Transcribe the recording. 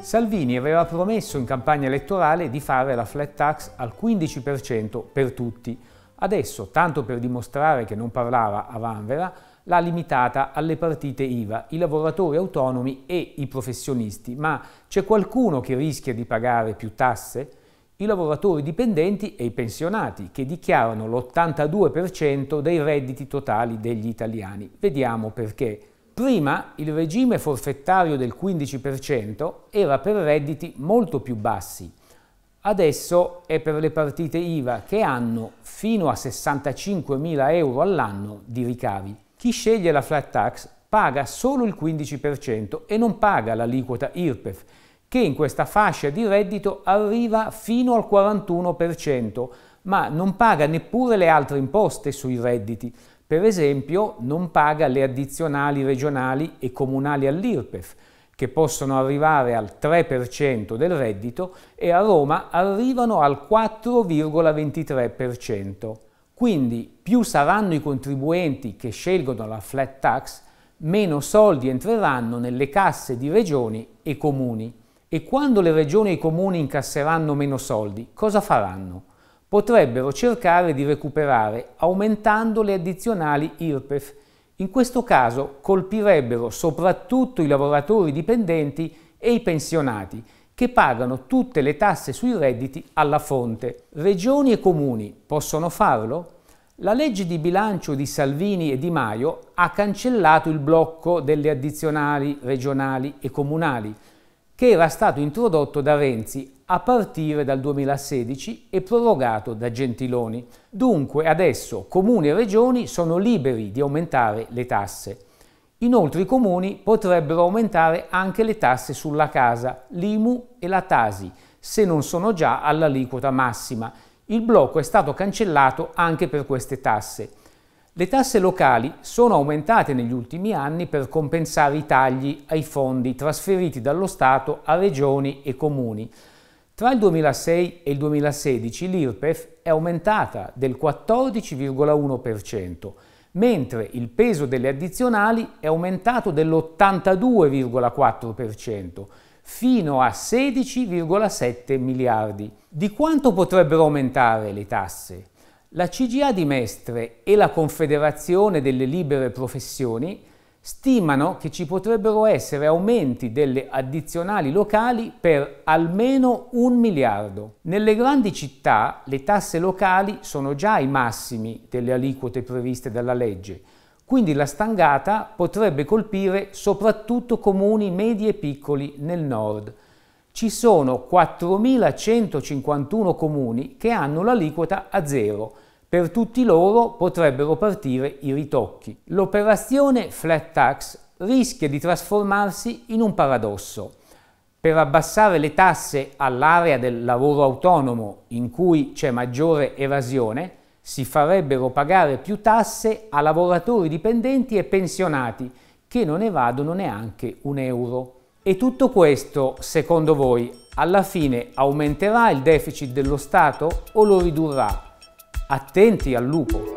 Salvini aveva promesso in campagna elettorale di fare la flat tax al 15% per tutti. Adesso, tanto per dimostrare che non parlava a Vanvera, l'ha limitata alle partite IVA, i lavoratori autonomi e i professionisti. Ma c'è qualcuno che rischia di pagare più tasse? i lavoratori dipendenti e i pensionati, che dichiarano l'82% dei redditi totali degli italiani. Vediamo perché. Prima il regime forfettario del 15% era per redditi molto più bassi. Adesso è per le partite IVA che hanno fino a 65.000 euro all'anno di ricavi. Chi sceglie la flat tax paga solo il 15% e non paga l'aliquota IRPEF che in questa fascia di reddito arriva fino al 41%, ma non paga neppure le altre imposte sui redditi. Per esempio non paga le addizionali regionali e comunali all'IRPEF, che possono arrivare al 3% del reddito e a Roma arrivano al 4,23%. Quindi più saranno i contribuenti che scelgono la flat tax, meno soldi entreranno nelle casse di regioni e comuni. E quando le regioni e i comuni incasseranno meno soldi, cosa faranno? Potrebbero cercare di recuperare aumentando le addizionali IRPEF. In questo caso colpirebbero soprattutto i lavoratori dipendenti e i pensionati, che pagano tutte le tasse sui redditi alla fonte. Regioni e comuni possono farlo? La legge di bilancio di Salvini e Di Maio ha cancellato il blocco delle addizionali regionali e comunali, che era stato introdotto da Renzi a partire dal 2016 e prorogato da Gentiloni. Dunque adesso comuni e regioni sono liberi di aumentare le tasse. Inoltre i comuni potrebbero aumentare anche le tasse sulla casa, l'IMU e la Tasi, se non sono già all'aliquota massima. Il blocco è stato cancellato anche per queste tasse. Le tasse locali sono aumentate negli ultimi anni per compensare i tagli ai fondi trasferiti dallo Stato a regioni e comuni. Tra il 2006 e il 2016 l'IRPEF è aumentata del 14,1%, mentre il peso delle addizionali è aumentato dell'82,4% fino a 16,7 miliardi. Di quanto potrebbero aumentare le tasse? La CGA di Mestre e la Confederazione delle Libere Professioni stimano che ci potrebbero essere aumenti delle addizionali locali per almeno un miliardo. Nelle grandi città le tasse locali sono già ai massimi delle aliquote previste dalla legge, quindi la stangata potrebbe colpire soprattutto comuni medi e piccoli nel nord. Ci sono 4.151 comuni che hanno l'aliquota a zero, per tutti loro potrebbero partire i ritocchi. L'operazione flat tax rischia di trasformarsi in un paradosso. Per abbassare le tasse all'area del lavoro autonomo in cui c'è maggiore evasione, si farebbero pagare più tasse a lavoratori dipendenti e pensionati che non evadono neanche un euro. E tutto questo, secondo voi, alla fine aumenterà il deficit dello Stato o lo ridurrà? Attenti al lupo!